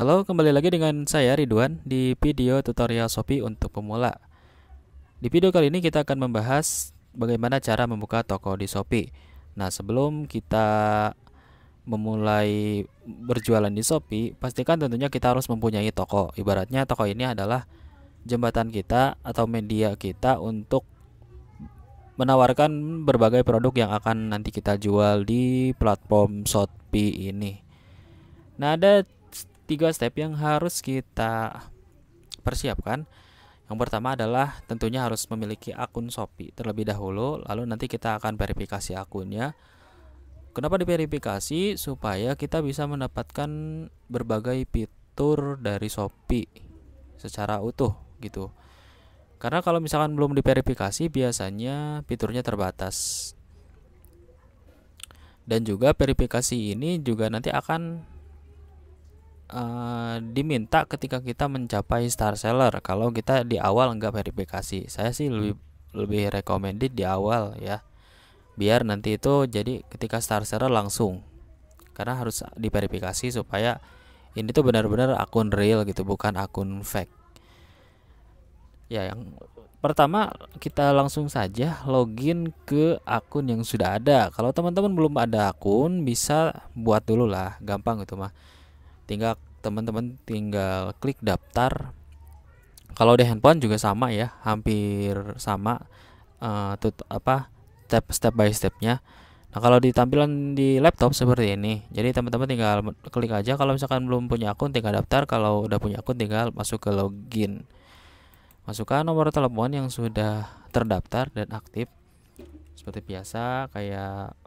Halo, kembali lagi dengan saya Ridwan di video tutorial Shopee untuk pemula. Di video kali ini kita akan membahas bagaimana cara membuka toko di Shopee. Nah, sebelum kita memulai berjualan di Shopee, pastikan tentunya kita harus mempunyai toko. Ibaratnya toko ini adalah jembatan kita atau media kita untuk menawarkan berbagai produk yang akan nanti kita jual di platform Shopee ini. Nah, ada tiga step yang harus kita persiapkan. Yang pertama adalah tentunya harus memiliki akun Shopee terlebih dahulu, lalu nanti kita akan verifikasi akunnya. Kenapa diverifikasi? Supaya kita bisa mendapatkan berbagai fitur dari Shopee secara utuh gitu. Karena kalau misalkan belum diverifikasi biasanya fiturnya terbatas. Dan juga verifikasi ini juga nanti akan uh, diminta ketika kita mencapai star seller kalau kita di awal nggak verifikasi saya sih lebih lebih recommended di awal ya biar nanti itu jadi ketika star seller langsung karena harus diverifikasi supaya ini tuh benar-benar akun real gitu bukan akun fake ya yang pertama kita langsung saja login ke akun yang sudah ada kalau teman-teman belum ada akun bisa buat dulu lah gampang gitu mah tinggal teman-teman tinggal klik daftar kalau di handphone juga sama ya hampir sama uh, tut apa step step by stepnya nah kalau di tampilan di laptop seperti ini jadi teman-teman tinggal klik aja kalau misalkan belum punya akun tinggal daftar kalau udah punya akun tinggal masuk ke login masukkan nomor telepon yang sudah terdaftar dan aktif seperti biasa kayak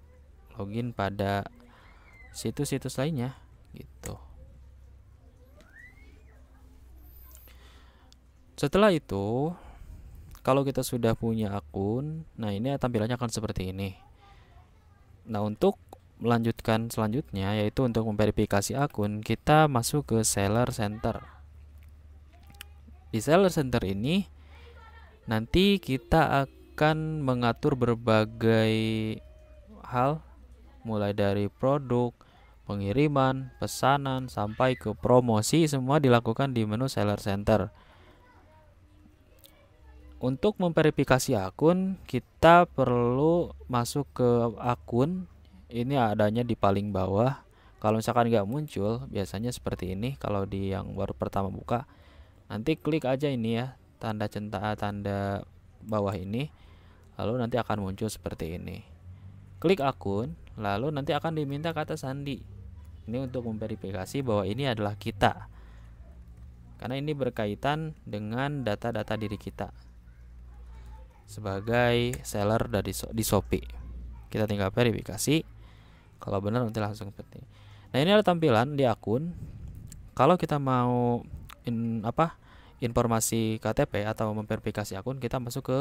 login pada situs-situs lainnya gitu Setelah itu, kalau kita sudah punya akun, nah ini tampilannya akan seperti ini. Nah, untuk melanjutkan selanjutnya yaitu untuk memverifikasi akun, kita masuk ke seller center. Di seller center ini nanti kita akan mengatur berbagai hal mulai dari produk, pengiriman, pesanan sampai ke promosi semua dilakukan di menu seller center untuk memverifikasi akun kita perlu masuk ke akun ini adanya di paling bawah kalau misalkan nggak muncul biasanya seperti ini kalau di yang baru pertama buka nanti klik aja ini ya tanda centang eh, tanda bawah ini lalu nanti akan muncul seperti ini klik akun lalu nanti akan diminta kata sandi ini untuk memverifikasi bahwa ini adalah kita karena ini berkaitan dengan data-data diri kita sebagai seller dari di Shopee. Kita tinggal verifikasi. Kalau benar nanti langsung seperti. ini Nah, ini ada tampilan di akun. Kalau kita mau in, apa? informasi KTP atau memverifikasi akun, kita masuk ke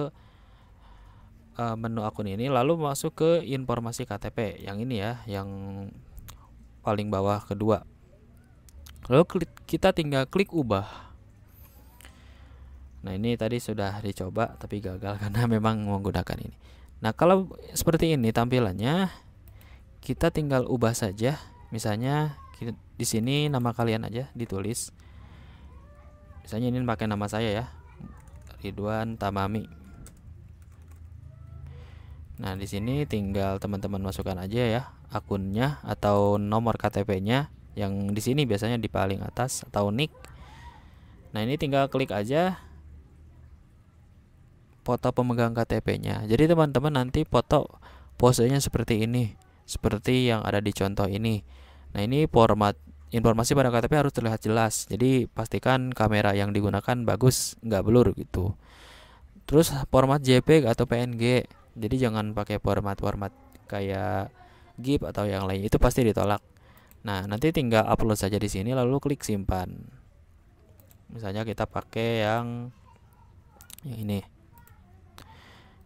e, menu akun ini lalu masuk ke informasi KTP yang ini ya, yang paling bawah kedua. Lalu klik, kita tinggal klik ubah. Nah ini tadi sudah dicoba tapi gagal karena memang menggunakan ini. Nah kalau seperti ini tampilannya kita tinggal ubah saja. Misalnya di sini nama kalian aja ditulis. Misalnya ini pakai nama saya ya Ridwan Tamami. Nah di sini tinggal teman-teman masukkan aja ya akunnya atau nomor KTP-nya yang di sini biasanya di paling atas atau nick. Nah ini tinggal klik aja foto pemegang KTP-nya. Jadi teman-teman nanti foto posenya seperti ini, seperti yang ada di contoh ini. Nah, ini format informasi pada KTP harus terlihat jelas. Jadi pastikan kamera yang digunakan bagus, nggak blur gitu. Terus format JPEG atau PNG. Jadi jangan pakai format-format kayak GIF atau yang lain. Itu pasti ditolak. Nah, nanti tinggal upload saja di sini lalu klik simpan. Misalnya kita pakai yang yang ini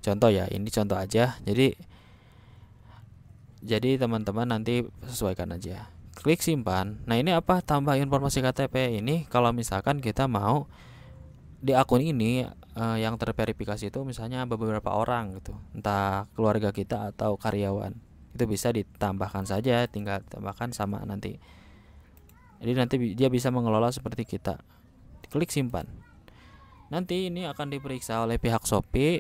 contoh ya ini contoh aja jadi jadi teman-teman nanti sesuaikan aja klik simpan nah ini apa tambah informasi KTP ini kalau misalkan kita mau di akun ini eh, yang terverifikasi itu misalnya beberapa orang gitu entah keluarga kita atau karyawan itu bisa ditambahkan saja tinggal tambahkan sama nanti jadi nanti dia bisa mengelola seperti kita klik simpan nanti ini akan diperiksa oleh pihak Shopee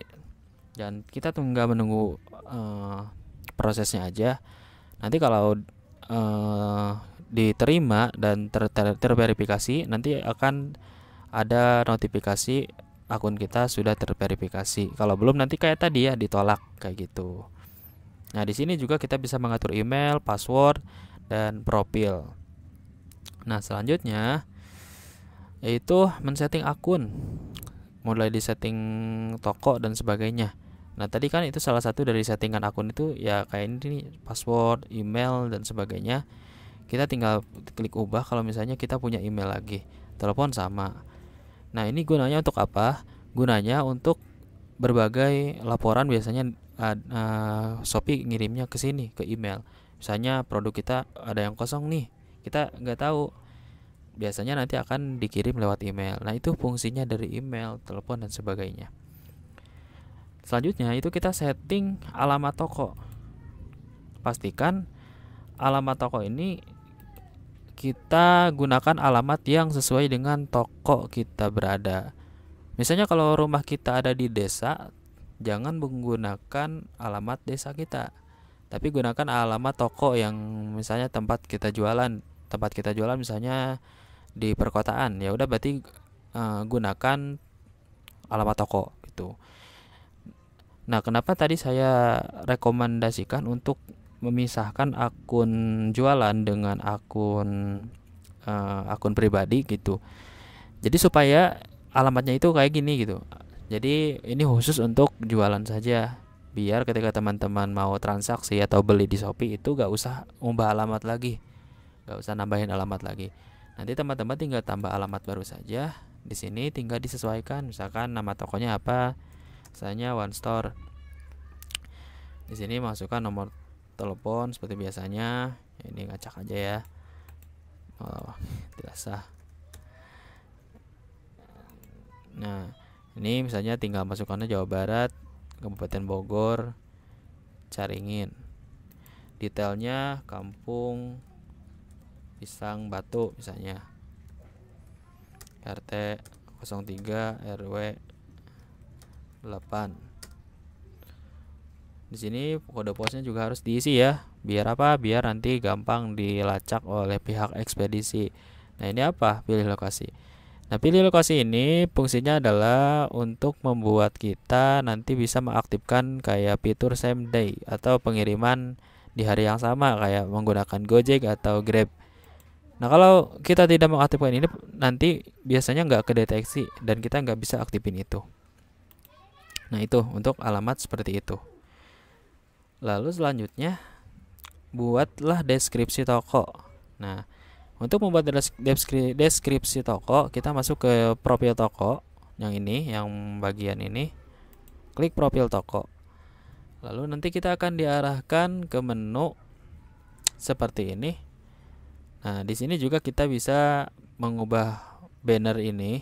dan kita tunggu menunggu uh, prosesnya aja nanti kalau uh, diterima dan ter ter terverifikasi nanti akan ada notifikasi akun kita sudah terverifikasi kalau belum nanti kayak tadi ya ditolak kayak gitu nah di sini juga kita bisa mengatur email password dan profil nah selanjutnya yaitu men-setting akun mulai di setting toko dan sebagainya Nah tadi kan itu salah satu dari settingan akun itu ya kayak ini nih, password, email dan sebagainya. Kita tinggal klik ubah kalau misalnya kita punya email lagi. Telepon sama. Nah ini gunanya untuk apa? Gunanya untuk berbagai laporan biasanya uh, uh, Shopee ngirimnya ke sini ke email. Misalnya produk kita ada yang kosong nih, kita nggak tahu. Biasanya nanti akan dikirim lewat email. Nah itu fungsinya dari email, telepon dan sebagainya. Selanjutnya itu kita setting alamat toko. Pastikan alamat toko ini kita gunakan alamat yang sesuai dengan toko kita berada. Misalnya kalau rumah kita ada di desa, jangan menggunakan alamat desa kita. Tapi gunakan alamat toko yang misalnya tempat kita jualan, tempat kita jualan misalnya di perkotaan. Ya udah berarti uh, gunakan alamat toko gitu. Nah, kenapa tadi saya rekomendasikan untuk memisahkan akun jualan dengan akun uh, akun pribadi gitu. Jadi supaya alamatnya itu kayak gini gitu. Jadi ini khusus untuk jualan saja biar ketika teman-teman mau transaksi atau beli di Shopee itu gak usah ubah alamat lagi gak usah nambahin alamat lagi nanti teman-teman tinggal tambah alamat baru saja di sini tinggal disesuaikan misalkan nama tokonya apa biasanya one store di sini masukkan nomor telepon seperti biasanya ini ngacak aja ya oh, tidak sah nah ini misalnya tinggal masukkannya Jawa Barat Kabupaten Bogor Caringin detailnya kampung Pisang Batu misalnya RT 03 RW 8 di sini kode posnya juga harus diisi ya biar apa biar nanti gampang dilacak oleh pihak ekspedisi nah ini apa pilih lokasi Nah, pilih lokasi ini fungsinya adalah untuk membuat kita nanti bisa mengaktifkan kayak fitur same day atau pengiriman di hari yang sama kayak menggunakan Gojek atau Grab. Nah, kalau kita tidak mengaktifkan ini nanti biasanya nggak kedeteksi dan kita nggak bisa aktifin itu. Nah, itu untuk alamat seperti itu. Lalu selanjutnya buatlah deskripsi toko. Nah, untuk membuat deskripsi, toko, kita masuk ke profil toko yang ini, yang bagian ini. Klik profil toko. Lalu nanti kita akan diarahkan ke menu seperti ini. Nah, di sini juga kita bisa mengubah banner ini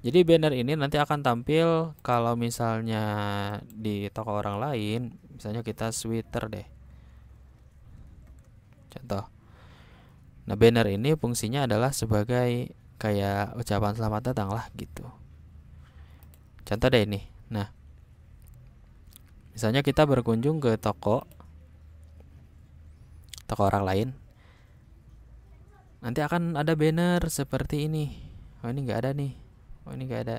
jadi banner ini nanti akan tampil kalau misalnya di toko orang lain, misalnya kita sweater deh. Contoh. Nah, banner ini fungsinya adalah sebagai kayak ucapan selamat datang lah gitu. Contoh deh ini. Nah, misalnya kita berkunjung ke toko toko orang lain. Nanti akan ada banner seperti ini. Oh, ini nggak ada nih oh ini gak ada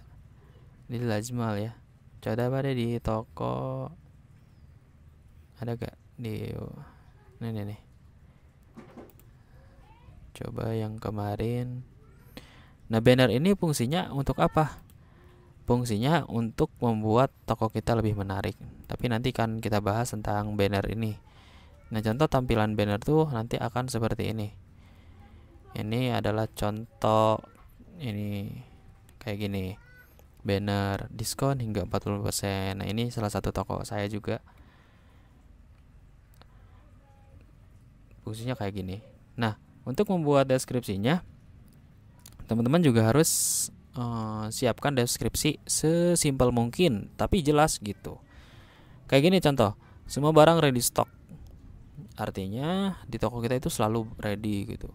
ini lazimal ya coba pada di toko ada gak di ini nih, nih coba yang kemarin nah banner ini fungsinya untuk apa fungsinya untuk membuat toko kita lebih menarik tapi nanti kan kita bahas tentang banner ini nah contoh tampilan banner tuh nanti akan seperti ini ini adalah contoh ini kayak gini banner diskon hingga 40% nah ini salah satu toko saya juga fungsinya kayak gini nah untuk membuat deskripsinya teman-teman juga harus uh, siapkan deskripsi sesimpel mungkin tapi jelas gitu kayak gini contoh semua barang ready stock artinya di toko kita itu selalu ready gitu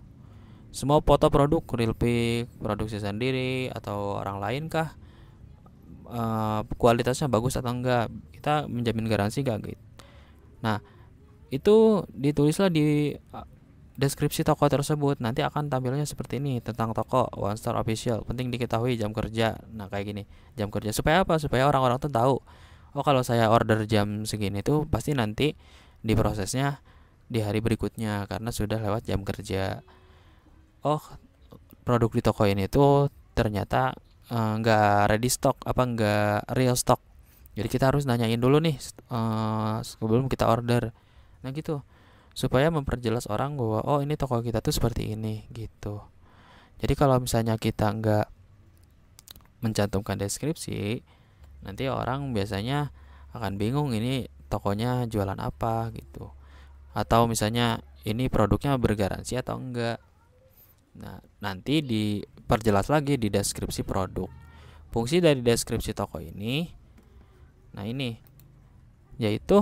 semua foto produk, real pick produksi sendiri atau orang lain kah? E, kualitasnya bagus atau enggak? Kita menjamin garansi gak gitu. Nah, itu ditulislah di deskripsi toko tersebut nanti akan tampilnya seperti ini tentang toko one star official penting diketahui jam kerja nah kayak gini jam kerja supaya apa supaya orang-orang tuh tahu oh kalau saya order jam segini tuh pasti nanti diprosesnya di hari berikutnya karena sudah lewat jam kerja oh produk di toko ini tuh ternyata eh, nggak uh, ready stock apa nggak real stock jadi kita harus nanyain dulu nih uh, sebelum kita order nah gitu supaya memperjelas orang bahwa oh ini toko kita tuh seperti ini gitu jadi kalau misalnya kita nggak mencantumkan deskripsi nanti orang biasanya akan bingung ini tokonya jualan apa gitu atau misalnya ini produknya bergaransi atau enggak Nah, nanti diperjelas lagi di deskripsi produk. Fungsi dari deskripsi toko ini nah ini yaitu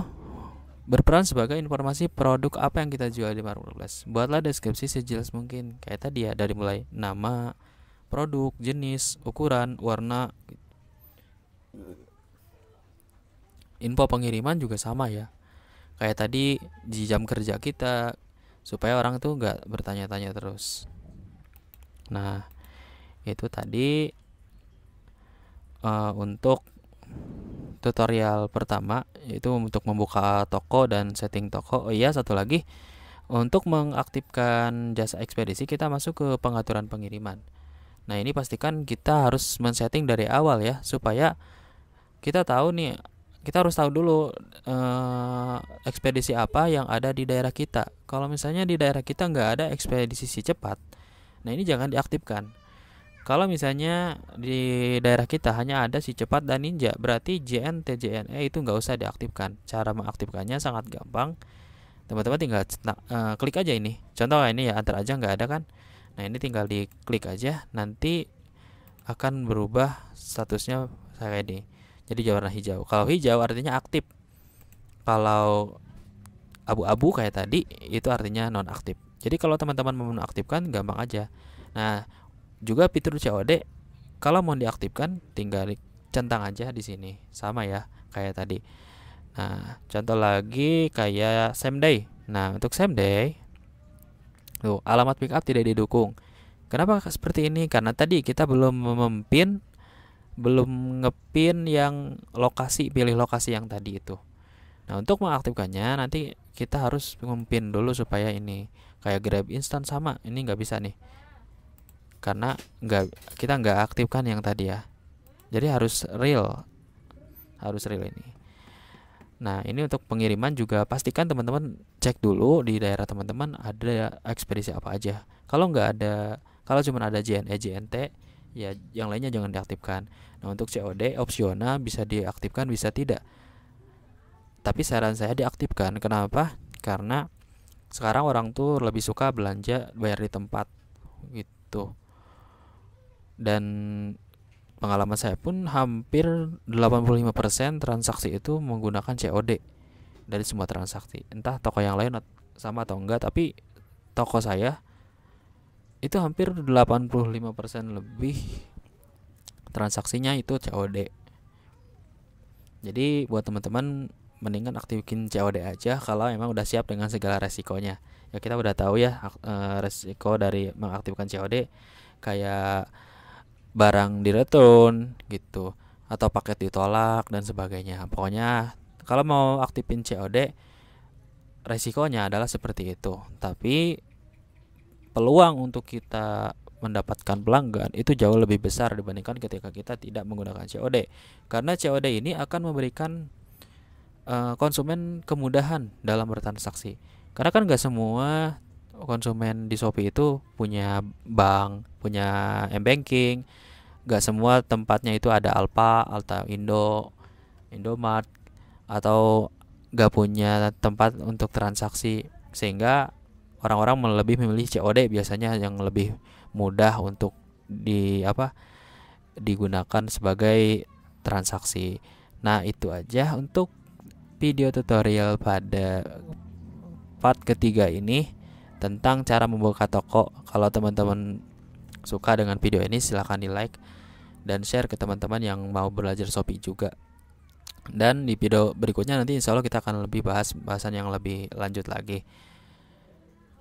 berperan sebagai informasi produk apa yang kita jual di marketplace. Buatlah deskripsi sejelas mungkin. Kayak tadi ya dari mulai nama, produk, jenis, ukuran, warna Info pengiriman juga sama ya. Kayak tadi di jam kerja kita supaya orang tuh nggak bertanya-tanya terus. Nah, itu tadi uh, untuk tutorial pertama itu untuk membuka toko dan setting toko. Oh iya, satu lagi untuk mengaktifkan jasa ekspedisi kita masuk ke pengaturan pengiriman. Nah, ini pastikan kita harus men-setting dari awal ya supaya kita tahu nih kita harus tahu dulu eh, ekspedisi apa yang ada di daerah kita. Kalau misalnya di daerah kita nggak ada ekspedisi cepat, Nah, ini jangan diaktifkan. Kalau misalnya di daerah kita hanya ada si cepat dan ninja, berarti JNT JNE itu nggak usah diaktifkan. Cara mengaktifkannya sangat gampang. Teman-teman tinggal uh, klik aja ini. Contoh ini ya antar aja nggak ada kan? Nah ini tinggal di klik aja. Nanti akan berubah statusnya kayak ini. Jadi warna hijau. Kalau hijau artinya aktif. Kalau abu-abu kayak tadi itu artinya non aktif. Jadi kalau teman-teman mau mengaktifkan gampang aja. Nah, juga fitur COD kalau mau diaktifkan tinggal centang aja di sini. Sama ya kayak tadi. Nah, contoh lagi kayak same day. Nah, untuk same day tuh alamat pick up tidak didukung. Kenapa seperti ini? Karena tadi kita belum memimpin belum ngepin yang lokasi pilih lokasi yang tadi itu. Nah, untuk mengaktifkannya nanti kita harus mempin dulu supaya ini kayak Grab instant sama ini nggak bisa nih karena nggak kita nggak aktifkan yang tadi ya jadi harus real harus real ini nah ini untuk pengiriman juga pastikan teman-teman cek dulu di daerah teman-teman ada ekspedisi apa aja kalau nggak ada kalau cuma ada JNE JNT ya yang lainnya jangan diaktifkan nah untuk COD opsional bisa diaktifkan bisa tidak tapi saran saya diaktifkan kenapa karena sekarang orang tuh lebih suka belanja bayar di tempat gitu dan pengalaman saya pun hampir 85% transaksi itu menggunakan COD dari semua transaksi entah toko yang lain sama atau enggak tapi toko saya itu hampir 85% lebih transaksinya itu COD jadi buat teman-teman mendingan aktifin COD aja kalau memang udah siap dengan segala resikonya ya kita udah tahu ya eh, resiko dari mengaktifkan COD kayak barang direturn gitu atau paket ditolak dan sebagainya pokoknya kalau mau aktifin COD resikonya adalah seperti itu tapi peluang untuk kita mendapatkan pelanggan itu jauh lebih besar dibandingkan ketika kita tidak menggunakan COD karena COD ini akan memberikan Eh, konsumen kemudahan dalam bertransaksi. Karena kan nggak semua konsumen di Shopee itu punya bank, punya m-banking. Nggak semua tempatnya itu ada Alfa, Alta Indo, Indomart atau nggak punya tempat untuk transaksi sehingga orang-orang lebih memilih COD biasanya yang lebih mudah untuk di apa digunakan sebagai transaksi. Nah, itu aja untuk video tutorial pada part ketiga ini tentang cara membuka toko. Kalau teman-teman suka dengan video ini silahkan di like dan share ke teman-teman yang mau belajar Shopee juga. Dan di video berikutnya nanti insya Allah kita akan lebih bahas bahasan yang lebih lanjut lagi.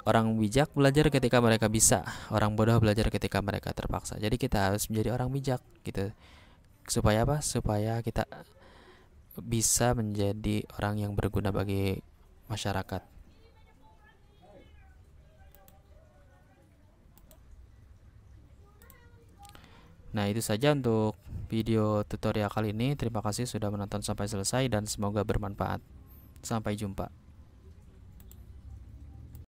Orang bijak belajar ketika mereka bisa, orang bodoh belajar ketika mereka terpaksa. Jadi kita harus menjadi orang bijak gitu. Supaya apa? Supaya kita bisa menjadi orang yang berguna bagi masyarakat. Nah, itu saja untuk video tutorial kali ini. Terima kasih sudah menonton sampai selesai, dan semoga bermanfaat. Sampai jumpa.